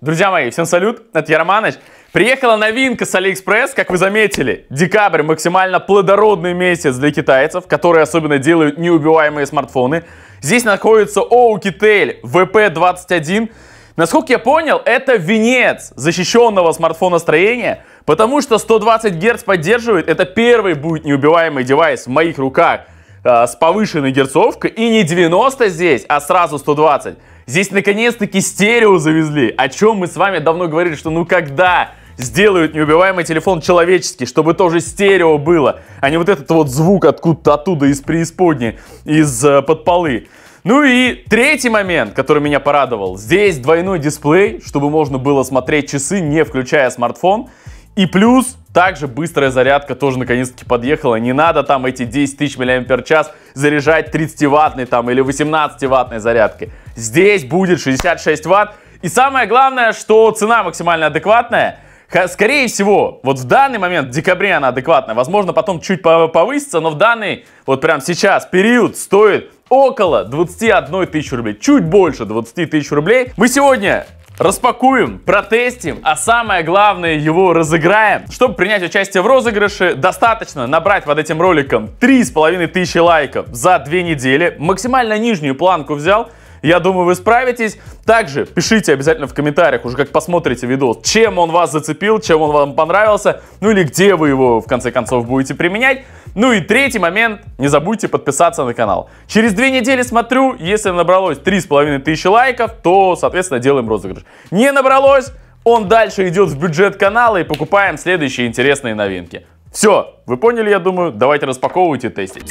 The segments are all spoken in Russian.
Друзья мои, всем салют, это я Романыч. Приехала новинка с Алиэкспресс, как вы заметили. Декабрь максимально плодородный месяц для китайцев, которые особенно делают неубиваемые смартфоны. Здесь находится Oukitel VP21. Насколько я понял, это венец защищенного смартфона строения, потому что 120 Гц поддерживает. Это первый будет неубиваемый девайс в моих руках э, с повышенной герцовкой. И не 90 здесь, а сразу 120. Здесь наконец-таки стерео завезли, о чем мы с вами давно говорили, что ну когда сделают неубиваемый телефон человеческий, чтобы тоже стерео было, а не вот этот вот звук откуда-то оттуда из преисподней, из-под э, полы. Ну и третий момент, который меня порадовал. Здесь двойной дисплей, чтобы можно было смотреть часы, не включая смартфон. И плюс также быстрая зарядка тоже наконец-таки подъехала. Не надо там эти 10 тысяч мАч заряжать 30-ваттной там или 18-ваттной зарядкой. Здесь будет 66 ватт. И самое главное, что цена максимально адекватная. Скорее всего, вот в данный момент, в декабре она адекватная, возможно, потом чуть повысится, но в данный, вот прям сейчас, период стоит около 21 тысяч рублей, чуть больше 20 тысяч рублей. Мы сегодня распакуем, протестим, а самое главное его разыграем. Чтобы принять участие в розыгрыше, достаточно набрать под этим роликом тысячи лайков за 2 недели. Максимально нижнюю планку взял. Я думаю, вы справитесь. Также пишите обязательно в комментариях, уже как посмотрите видос, чем он вас зацепил, чем он вам понравился, ну или где вы его в конце концов будете применять. Ну и третий момент, не забудьте подписаться на канал. Через две недели смотрю, если набралось 3,5 тысячи лайков, то, соответственно, делаем розыгрыш. Не набралось, он дальше идет в бюджет канала и покупаем следующие интересные новинки. Все, вы поняли, я думаю, давайте распаковывать и тестить.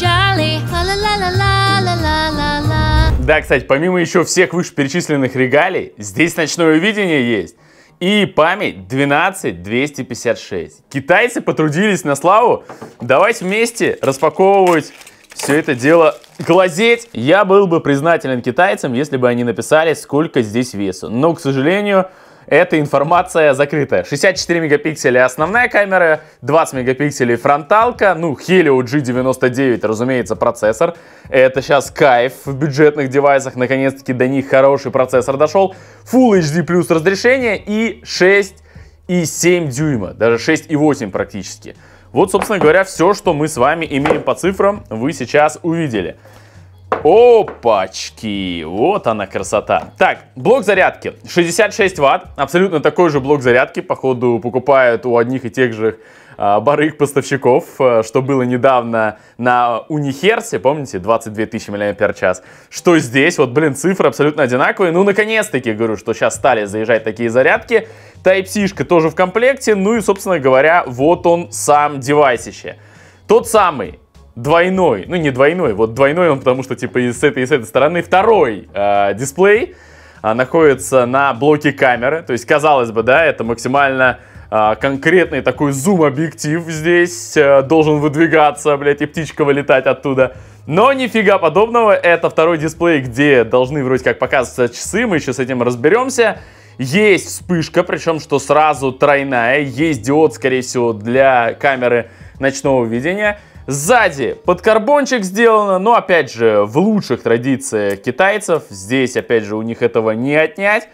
Чарли. Да, кстати, помимо еще всех вышеперечисленных регалий, здесь ночное видение есть. И память 12256. Китайцы потрудились на славу. Давайте вместе распаковывать все это дело глазеть. Я был бы признателен китайцам, если бы они написали, сколько здесь весу. Но, к сожалению, эта информация закрытая. 64 мегапикселя основная камера, 20 мегапикселей фронталка, ну, Helio G99, разумеется, процессор. Это сейчас кайф в бюджетных девайсах, наконец-таки до них хороший процессор дошел. Full HD плюс разрешение и 6 и 7 дюйма, даже 6,8 практически. Вот, собственно говоря, все, что мы с вами имеем по цифрам, вы сейчас увидели. Опачки! Вот она красота. Так, блок зарядки. 66 ватт. Абсолютно такой же блок зарядки. Походу покупают у одних и тех же а, барыг поставщиков, э, что было недавно на Унихерсе, помните, 22 тысячи миллиампер час. что здесь, вот, блин, цифры абсолютно одинаковые, ну, наконец-таки, говорю, что сейчас стали заезжать такие зарядки, Type-C тоже в комплекте, ну и, собственно говоря, вот он сам девайсище. Тот самый двойной, ну не двойной, вот двойной он, потому что типа и с этой и с этой стороны второй э, дисплей э, находится на блоке камеры. То есть, казалось бы, да, это максимально э, конкретный такой зум-объектив здесь э, должен выдвигаться, блять, и птичка вылетать оттуда. Но нифига подобного, это второй дисплей, где должны вроде как показываться часы, мы еще с этим разберемся. Есть вспышка, причем что сразу тройная, есть диод, скорее всего, для камеры ночного видения. Сзади под карбончик сделано, но опять же в лучших традициях китайцев. Здесь опять же у них этого не отнять.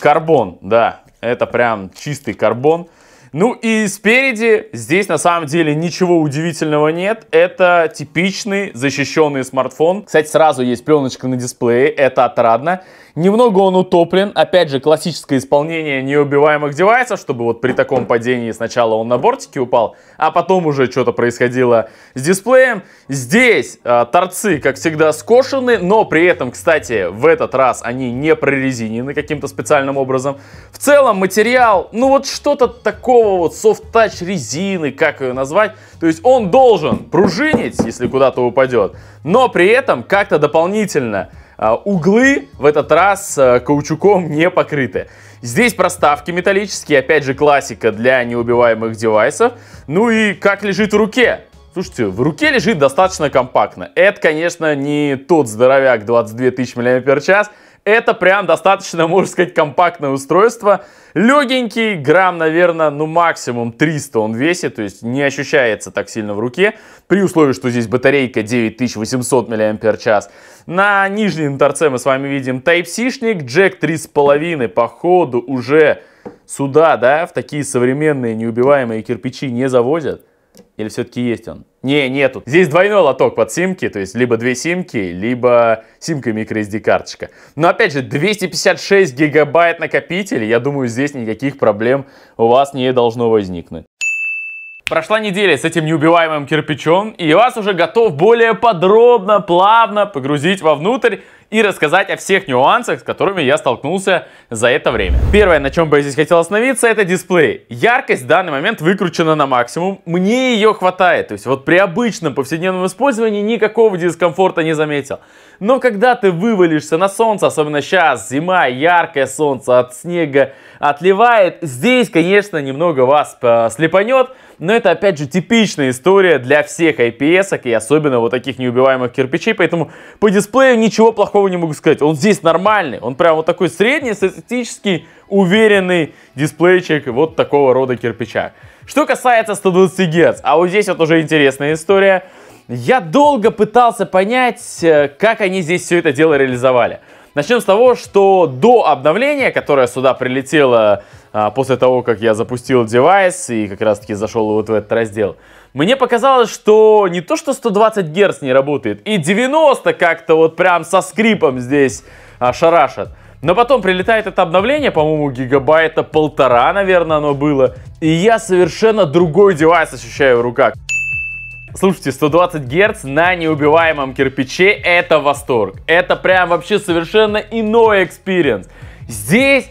Карбон, да, это прям чистый карбон. Ну и спереди здесь на самом деле ничего удивительного нет. Это типичный защищенный смартфон. Кстати, сразу есть пленочка на дисплее, это отрадно. Немного он утоплен. Опять же, классическое исполнение неубиваемых девайсов, чтобы вот при таком падении сначала он на бортике упал, а потом уже что-то происходило с дисплеем. Здесь э, торцы, как всегда, скошены, но при этом, кстати, в этот раз они не прорезинены каким-то специальным образом. В целом материал, ну вот что-то такого вот софт-тач резины, как ее назвать. То есть он должен пружинить, если куда-то упадет, но при этом как-то дополнительно а, углы в этот раз а, каучуком не покрыты. Здесь проставки металлические, опять же классика для неубиваемых девайсов. Ну и как лежит в руке? Слушайте, в руке лежит достаточно компактно. Это, конечно, не тот здоровяк 22 тысяч мАч, это прям достаточно, можно сказать, компактное устройство. Легенький, грамм, наверное, ну максимум 300 он весит, то есть не ощущается так сильно в руке. При условии, что здесь батарейка 9800 мАч. На нижнем торце мы с вами видим Type-C-шник, джек 3,5 походу уже сюда, да, в такие современные неубиваемые кирпичи не завозят. Или все-таки есть он? Не, нету. Здесь двойной лоток под симки, то есть либо две симки, либо симка и microSD карточка. Но опять же, 256 гигабайт накопитель, я думаю, здесь никаких проблем у вас не должно возникнуть. Прошла неделя с этим неубиваемым кирпичом, и вас уже готов более подробно, плавно погрузить вовнутрь и рассказать о всех нюансах, с которыми я столкнулся за это время. Первое, на чем бы я здесь хотел остановиться, это дисплей. Яркость в данный момент выкручена на максимум, мне ее хватает, то есть вот при обычном повседневном использовании никакого дискомфорта не заметил. Но когда ты вывалишься на солнце, особенно сейчас, зима, яркое солнце от снега отливает, здесь, конечно, немного вас э, слепанет, но это опять же типичная история для всех IPS и особенно вот таких неубиваемых кирпичей. Поэтому по дисплею ничего плохого не могу сказать. Он здесь нормальный. Он прям вот такой средний, статистический, уверенный дисплейчик вот такого рода кирпича. Что касается 120 Гц, а вот здесь вот уже интересная история. Я долго пытался понять, э, как они здесь все это дело реализовали. Начнем с того, что до обновления, которое сюда прилетело а, после того, как я запустил девайс и как раз-таки зашел вот в этот раздел, мне показалось, что не то, что 120 Гц не работает, и 90 как-то вот прям со скрипом здесь а, шарашат. Но потом прилетает это обновление, по-моему, гигабайта полтора, наверное, оно было. И я совершенно другой девайс ощущаю в руках. Слушайте, 120 Гц на неубиваемом кирпиче — это восторг. Это прям вообще совершенно иной экспириенс. Здесь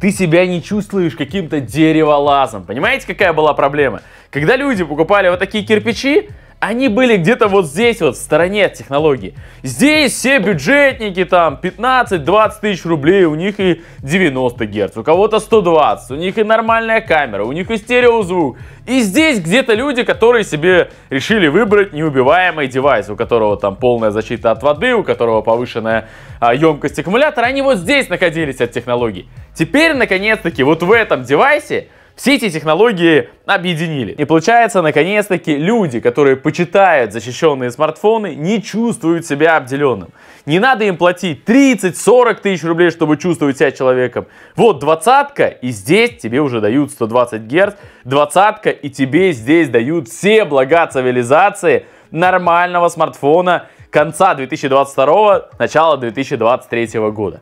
ты себя не чувствуешь каким-то дереволазом. Понимаете, какая была проблема? Когда люди покупали вот такие кирпичи, они были где-то вот здесь вот, в стороне от технологий. Здесь все бюджетники там 15-20 тысяч рублей, у них и 90 Гц, у кого-то 120, у них и нормальная камера, у них и стереозвук. И здесь где-то люди, которые себе решили выбрать неубиваемый девайс, у которого там полная защита от воды, у которого повышенная а, емкость аккумулятора, они вот здесь находились от технологий. Теперь, наконец-таки, вот в этом девайсе все эти технологии объединили. И получается, наконец-таки, люди, которые почитают защищенные смартфоны, не чувствуют себя обделенным. Не надо им платить 30-40 тысяч рублей, чтобы чувствовать себя человеком. Вот двадцатка, и здесь тебе уже дают 120 Гц, двадцатка, и тебе здесь дают все блага цивилизации нормального смартфона конца 2022, начала 2023 года.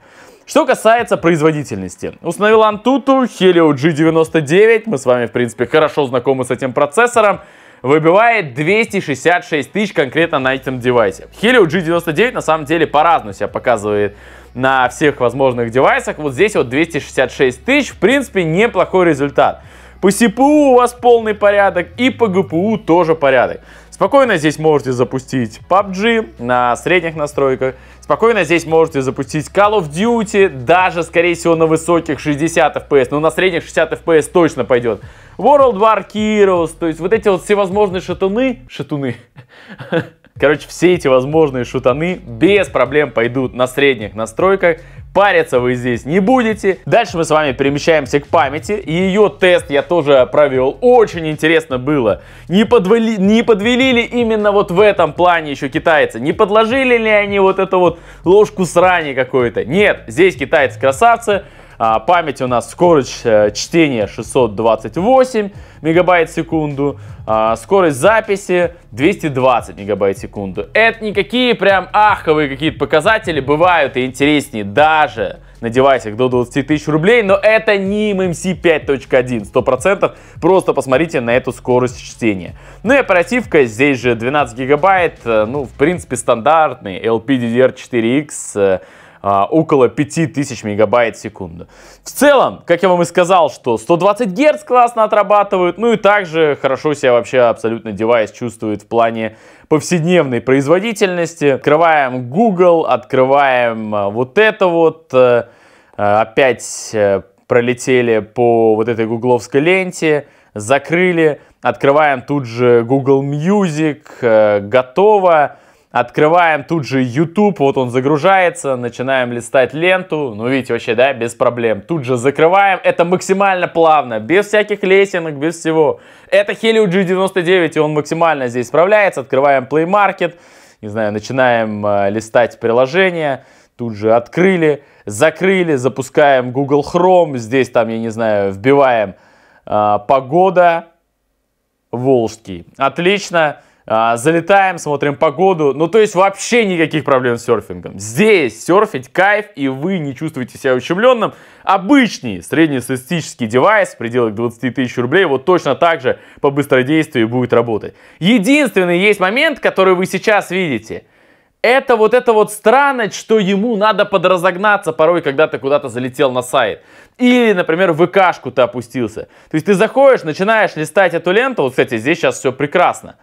Что касается производительности. Установил Antutu Helio G99, мы с вами, в принципе, хорошо знакомы с этим процессором, выбивает 266 тысяч конкретно на этом девайсе. Helio G99 на самом деле по-разному себя показывает на всех возможных девайсах. Вот здесь вот 266 тысяч, в принципе, неплохой результат. По CPU у вас полный порядок и по GPU тоже порядок. Спокойно здесь можете запустить PUBG на средних настройках. Спокойно здесь можете запустить Call of Duty, даже, скорее всего, на высоких 60 FPS. Но на средних 60 FPS точно пойдет. World War Heroes, то есть вот эти вот всевозможные шатуны... Шатуны... Короче, все эти возможные шутаны без проблем пойдут на средних настройках. Париться вы здесь не будете. Дальше мы с вами перемещаемся к памяти. Ее тест я тоже провел. Очень интересно было. Не, подвели, не подвели ли именно вот в этом плане еще китайцы? Не подложили ли они вот эту вот ложку срани какой-то? Нет, здесь китайцы красавцы. А, память у нас скорость э, чтения 628 мегабайт в секунду. А, скорость записи 220 мегабайт в секунду. Это никакие прям аховые какие-то показатели, бывают и интереснее даже на девайсах до 20 тысяч рублей, но это не MMC 5.1, 100%, просто посмотрите на эту скорость чтения. Ну и оперативка, здесь же 12 гигабайт, э, ну в принципе стандартный LPDDR4X, а, около 5000 мегабайт в секунду. В целом, как я вам и сказал, что 120 Гц классно отрабатывают, ну и также хорошо себя вообще абсолютно девайс чувствует в плане повседневной производительности. Открываем Google, открываем а, вот это вот, э, э, опять э, пролетели по вот этой гугловской ленте, закрыли, открываем тут же Google Music, готово. Открываем тут же YouTube, вот он загружается, начинаем листать ленту. Ну, видите, вообще, да, без проблем. Тут же закрываем, это максимально плавно, без всяких лесенок, без всего. Это Helio G99, и он максимально здесь справляется. Открываем Play Market, не знаю, начинаем э, листать приложение. Тут же открыли, закрыли, запускаем Google Chrome. Здесь там, я не знаю, вбиваем э, погода, Волжский. Отлично. А, залетаем, смотрим погоду. Ну, то есть вообще никаких проблем с серфингом. Здесь серфить кайф, и вы не чувствуете себя ущемленным. Обычный среднестатистический девайс в пределах 20 тысяч рублей вот точно так же по быстродействию будет работать. Единственный есть момент, который вы сейчас видите – это вот эта вот странность, что ему надо подразогнаться порой, когда ты куда-то залетел на сайт. Или, например, в ВКшку ты опустился. То есть ты заходишь, начинаешь листать эту ленту. Вот, кстати, здесь сейчас все прекрасно.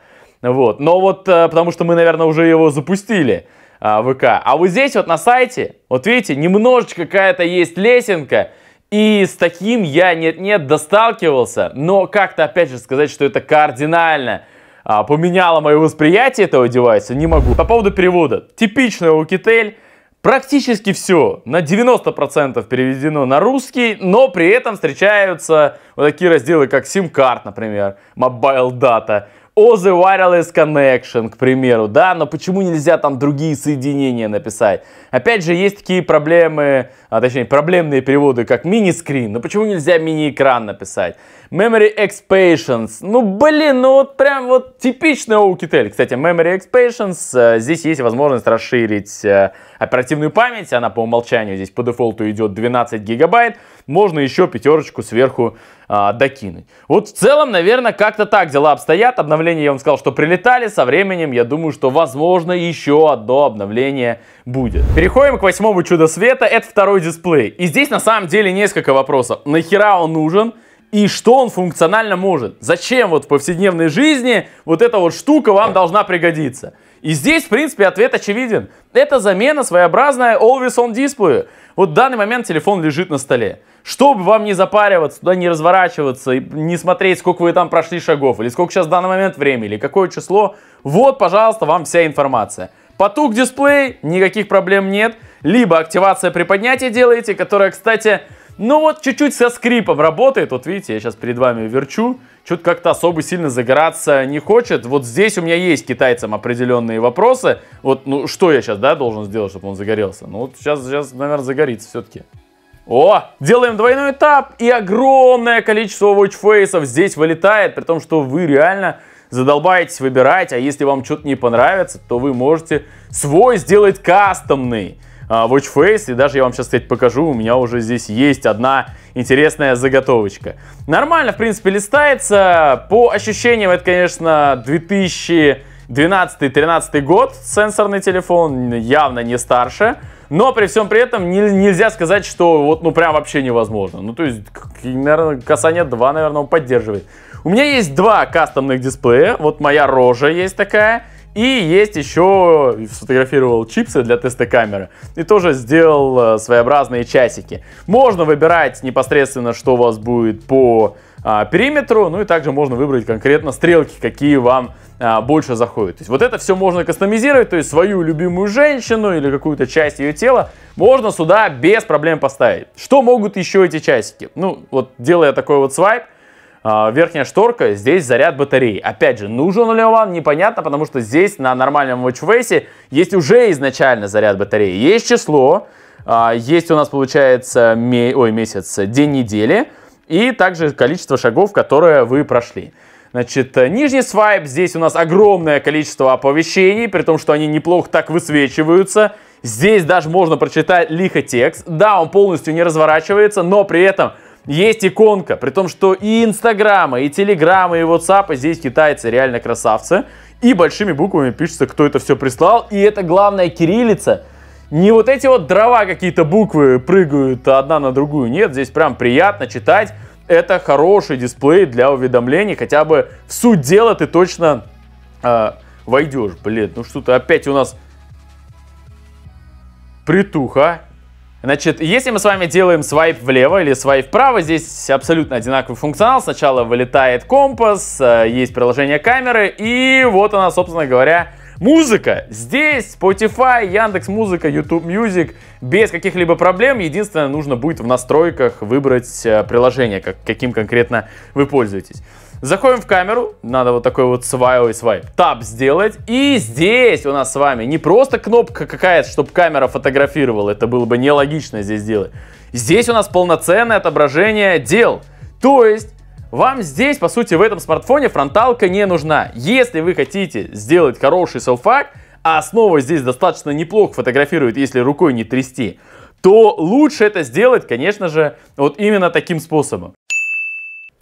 Вот. Но вот э, потому что мы, наверное, уже его запустили а, ВК. А вот здесь вот на сайте, вот видите, немножечко какая-то есть лесенка. И с таким я нет-нет досталкивался. Но как-то опять же сказать, что это кардинально а, поменяло мое восприятие этого девайса, не могу. По поводу перевода. Типичная Укитель. Практически все на 90% переведено на русский, но при этом встречаются вот такие разделы, как SIM-карт, например, Mobile Data, о the wireless connection, к примеру, да, но почему нельзя там другие соединения написать? Опять же, есть такие проблемы а точнее проблемные переводы, как мини-скрин. Ну почему нельзя мини-экран написать? Memory Expansions. Ну блин, ну вот прям вот типичная Oukitel. Кстати, Memory Expansions, э, здесь есть возможность расширить э, оперативную память. Она по умолчанию здесь по дефолту идет 12 гигабайт. Можно еще пятерочку сверху а, докинуть. Вот в целом, наверное, как-то так дела обстоят. Обновления, я вам сказал, что прилетали. Со временем, я думаю, что, возможно, еще одно обновление будет. Переходим к восьмому чудо света. Это второй дисплей. И здесь на самом деле несколько вопросов. Нахера он нужен? И что он функционально может? Зачем вот в повседневной жизни вот эта вот штука вам должна пригодиться? И здесь, в принципе, ответ очевиден. Это замена своеобразная Always On Display. Вот в данный момент телефон лежит на столе. Чтобы вам не запариваться, туда не разворачиваться, и не смотреть, сколько вы там прошли шагов, или сколько сейчас в данный момент времени, или какое число, вот, пожалуйста, вам вся информация. Потух дисплей, никаких проблем нет. Либо активация при поднятии делаете, которая, кстати, ну вот чуть-чуть со скрипом работает. Вот видите, я сейчас перед вами верчу. Чуть как-то особо сильно загораться не хочет. Вот здесь у меня есть китайцам определенные вопросы. Вот, ну что я сейчас, да, должен сделать, чтобы он загорелся? Ну вот сейчас, сейчас наверное, загорится все-таки. О, делаем двойной этап, и огромное количество watchface'ов здесь вылетает, при том, что вы реально задолбаетесь выбирать, а если вам что-то не понравится, то вы можете свой сделать кастомный. А, Watch Face И даже я вам сейчас, кстати, покажу, у меня уже здесь есть одна интересная заготовочка. Нормально, в принципе, листается. По ощущениям, это, конечно, 2012 12-13 год, сенсорный телефон, явно не старше. Но при всем при этом не, нельзя сказать, что вот ну прям вообще невозможно. Ну то есть, наверное, касание 2, наверное, он поддерживает. У меня есть два кастомных дисплея. Вот моя рожа есть такая. И есть еще, сфотографировал чипсы для теста камеры. И тоже сделал э, своеобразные часики. Можно выбирать непосредственно, что у вас будет по а, периметру. Ну и также можно выбрать конкретно стрелки, какие вам а, больше заходят. То есть вот это все можно кастомизировать. То есть свою любимую женщину или какую-то часть ее тела можно сюда без проблем поставить. Что могут еще эти часики? Ну вот делая такой вот свайп, а, верхняя шторка, здесь заряд батареи. Опять же, нужен ли он, непонятно, потому что здесь на нормальном watchface есть уже изначально заряд батареи. Есть число, а, есть у нас получается ме... Ой, месяц, день недели и также количество шагов, которые вы прошли. Значит, нижний свайп, здесь у нас огромное количество оповещений, при том, что они неплохо так высвечиваются. Здесь даже можно прочитать лихо текст. Да, он полностью не разворачивается, но при этом есть иконка, при том, что и Инстаграма, и Телеграма, и Ватсапа здесь китайцы реально красавцы. И большими буквами пишется, кто это все прислал. И это главная кириллица. Не вот эти вот дрова какие-то буквы прыгают одна на другую. Нет, здесь прям приятно читать. Это хороший дисплей для уведомлений. Хотя бы в суть дела ты точно э, а, войдешь. Блин, ну что-то опять у нас притуха. Значит, если мы с вами делаем свайп влево или свайп вправо, здесь абсолютно одинаковый функционал. Сначала вылетает компас, э, есть приложение камеры, и вот она, собственно говоря, Музыка. Здесь Spotify, Яндекс Музыка, YouTube Music без каких-либо проблем. Единственное, нужно будет в настройках выбрать э, приложение, как, каким конкретно вы пользуетесь. Заходим в камеру, надо вот такой вот и свайп, тап сделать. И здесь у нас с вами не просто кнопка какая-то, чтобы камера фотографировала, это было бы нелогично здесь делать. Здесь у нас полноценное отображение дел. То есть вам здесь, по сути, в этом смартфоне фронталка не нужна. Если вы хотите сделать хороший селфак, а основа здесь достаточно неплохо фотографирует, если рукой не трясти, то лучше это сделать, конечно же, вот именно таким способом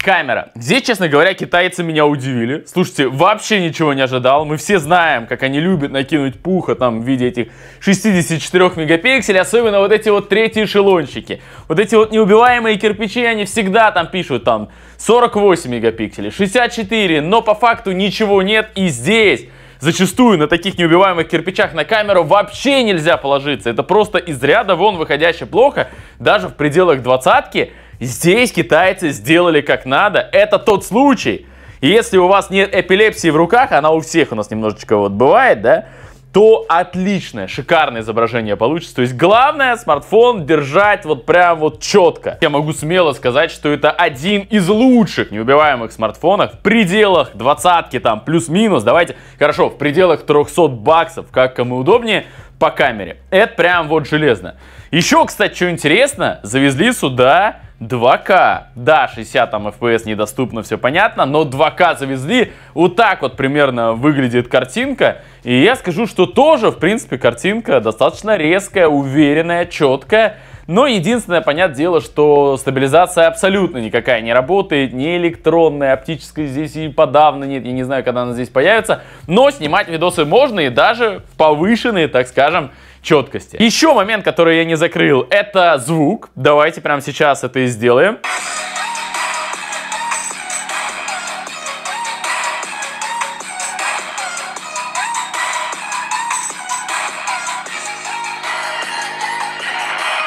камера. Здесь, честно говоря, китайцы меня удивили. Слушайте, вообще ничего не ожидал. Мы все знаем, как они любят накинуть пуха там в виде этих 64 мегапикселей, особенно вот эти вот третьи эшелончики. Вот эти вот неубиваемые кирпичи, они всегда там пишут там 48 мегапикселей, 64, но по факту ничего нет и здесь. Зачастую на таких неубиваемых кирпичах на камеру вообще нельзя положиться. Это просто из ряда вон выходящее плохо, даже в пределах двадцатки. Здесь китайцы сделали как надо. Это тот случай. Если у вас нет эпилепсии в руках, она у всех у нас немножечко вот бывает, да, то отличное, шикарное изображение получится. То есть главное смартфон держать вот прям вот четко. Я могу смело сказать, что это один из лучших неубиваемых смартфонов в пределах двадцатки там плюс-минус. Давайте, хорошо, в пределах 300 баксов, как кому удобнее по камере. Это прям вот железно. Еще, кстати, что интересно, завезли сюда 2К. Да, 60 там FPS недоступно, все понятно, но 2К завезли. Вот так вот примерно выглядит картинка. И я скажу, что тоже, в принципе, картинка достаточно резкая, уверенная, четкая. Но единственное, понятное дело, что стабилизация абсолютно никакая не работает, ни электронная, оптическая. здесь и подавно нет, я не знаю, когда она здесь появится, но снимать видосы можно и даже в повышенные, так скажем, четкости. Еще момент, который я не закрыл, это звук. Давайте прямо сейчас это и сделаем.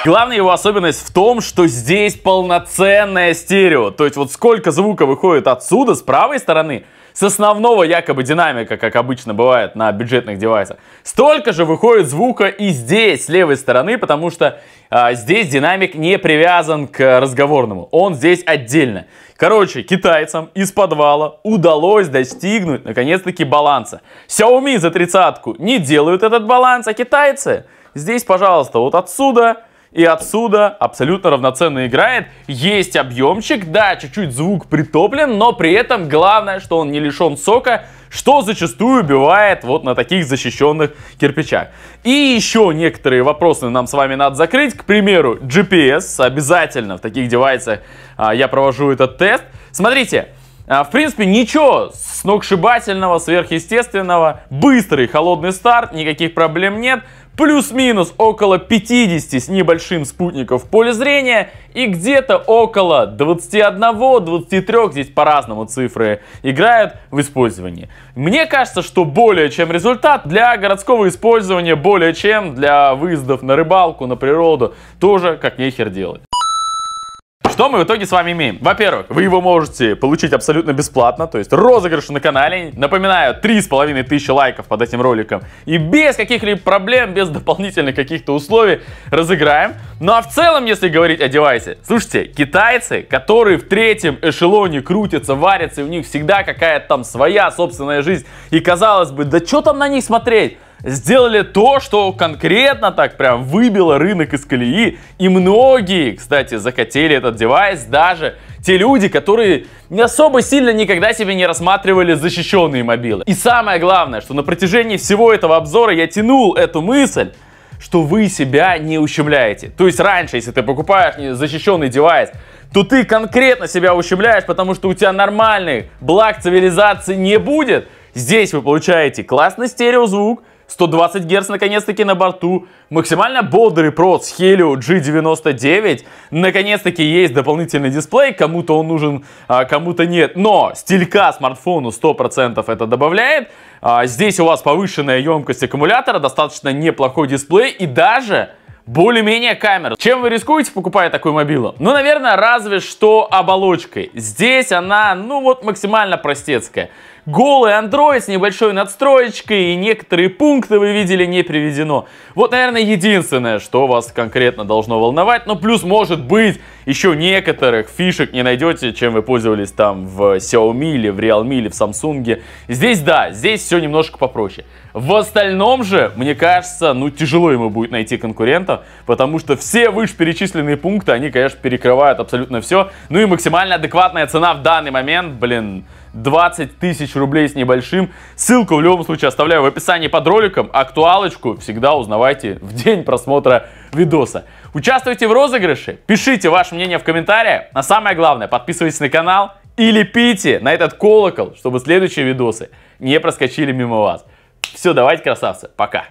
Главная его особенность в том, что здесь полноценное стерео. То есть вот сколько звука выходит отсюда, с правой стороны, с основного якобы динамика, как обычно бывает на бюджетных девайсах, столько же выходит звука и здесь, с левой стороны, потому что а, здесь динамик не привязан к разговорному, он здесь отдельно. Короче, китайцам из подвала удалось достигнуть, наконец-таки, баланса. Xiaomi за тридцатку не делают этот баланс, а китайцы здесь, пожалуйста, вот отсюда и отсюда абсолютно равноценно играет. Есть объемчик, да, чуть-чуть звук притоплен, но при этом главное, что он не лишен сока, что зачастую бывает вот на таких защищенных кирпичах. И еще некоторые вопросы нам с вами надо закрыть. К примеру, GPS. Обязательно в таких девайсах а, я провожу этот тест. Смотрите, а, в принципе, ничего сногсшибательного, сверхъестественного. Быстрый холодный старт, никаких проблем нет плюс-минус около 50 с небольшим спутников в поле зрения и где-то около 21-23, здесь по-разному цифры играют в использовании. Мне кажется, что более чем результат для городского использования, более чем для выездов на рыбалку, на природу, тоже как нехер делать. Что мы в итоге с вами имеем? Во-первых, вы его можете получить абсолютно бесплатно, то есть розыгрыш на канале. Напоминаю, 3,5 тысячи лайков под этим роликом. И без каких-либо проблем, без дополнительных каких-то условий разыграем. Ну а в целом, если говорить о девайсе, слушайте, китайцы, которые в третьем эшелоне крутятся, варятся, и у них всегда какая-то там своя собственная жизнь. И казалось бы, да что там на них смотреть? сделали то, что конкретно так прям выбило рынок из колеи. И многие, кстати, захотели этот девайс, даже те люди, которые не особо сильно никогда себе не рассматривали защищенные мобилы. И самое главное, что на протяжении всего этого обзора я тянул эту мысль, что вы себя не ущемляете. То есть раньше, если ты покупаешь защищенный девайс, то ты конкретно себя ущемляешь, потому что у тебя нормальных благ цивилизации не будет. Здесь вы получаете классный стереозвук, 120 Гц наконец-таки на борту, максимально бодрый прот с Helio G99, наконец-таки есть дополнительный дисплей, кому-то он нужен, а кому-то нет, но стилька смартфону 100% это добавляет, а здесь у вас повышенная емкость аккумулятора, достаточно неплохой дисплей и даже более-менее камера. Чем вы рискуете, покупая такую мобилу? Ну, наверное, разве что оболочкой. Здесь она, ну вот, максимально простецкая голый Android с небольшой надстроечкой, и некоторые пункты вы видели не приведено. Вот, наверное, единственное, что вас конкретно должно волновать, но плюс, может быть, еще некоторых фишек не найдете, чем вы пользовались там в Xiaomi или в Realme или в Samsung. Здесь, да, здесь все немножко попроще. В остальном же, мне кажется, ну тяжело ему будет найти конкурента, потому что все вышеперечисленные пункты, они, конечно, перекрывают абсолютно все. Ну и максимально адекватная цена в данный момент, блин, 20 тысяч рублей с небольшим. Ссылку в любом случае оставляю в описании под роликом. Актуалочку всегда узнавайте в день просмотра видоса. Участвуйте в розыгрыше, пишите ваше мнение в комментариях. А самое главное, подписывайтесь на канал и лепите на этот колокол, чтобы следующие видосы не проскочили мимо вас. Все, давайте, красавцы, пока!